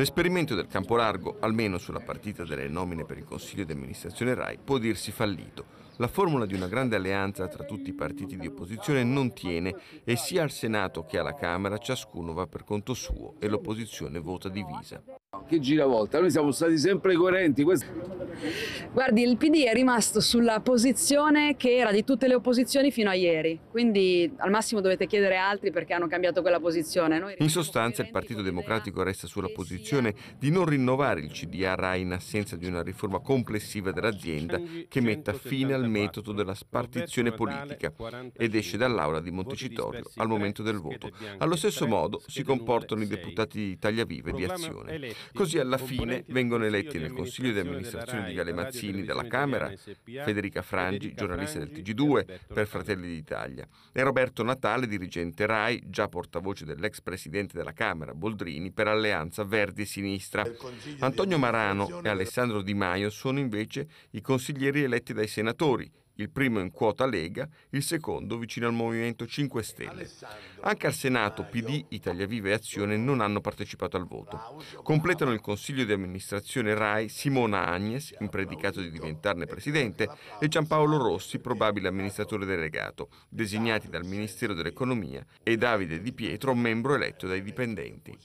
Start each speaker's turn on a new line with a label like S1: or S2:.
S1: L'esperimento del campo largo, almeno sulla partita delle nomine per il Consiglio di amministrazione RAI, può dirsi fallito. La formula di una grande alleanza tra tutti i partiti di opposizione non tiene e sia al Senato che alla Camera ciascuno va per conto suo e l'opposizione vota divisa che giravolta. Noi siamo stati sempre coerenti.
S2: Guardi, il PD è rimasto sulla posizione che era di tutte le opposizioni fino a ieri, quindi al massimo dovete chiedere altri perché hanno cambiato quella posizione. Noi
S1: in sostanza il Partito Democratico resta sulla posizione di non rinnovare il CDA RAI in assenza di una riforma complessiva dell'azienda che metta fine al metodo della spartizione politica ed esce dall'aula di Montecitorio al momento del voto. Allo stesso modo si comportano i deputati di Tagliavive e di Azione. Così alla fine vengono eletti nel Consiglio di amministrazione di Mazzini dalla Camera Federica Frangi, giornalista del TG2 per Fratelli d'Italia, e Roberto Natale, dirigente RAI, già portavoce dell'ex presidente della Camera Boldrini per Alleanza Verdi e Sinistra. Antonio Marano e Alessandro Di Maio sono invece i consiglieri eletti dai senatori il primo in quota Lega, il secondo vicino al Movimento 5 Stelle. Anche al Senato PD, Italia Viva e Azione non hanno partecipato al voto. Completano il consiglio di amministrazione RAI Simona Agnes, in predicato di diventarne presidente, e Giampaolo Rossi, probabile amministratore delegato, designati dal Ministero dell'Economia, e Davide Di Pietro, membro eletto dai dipendenti.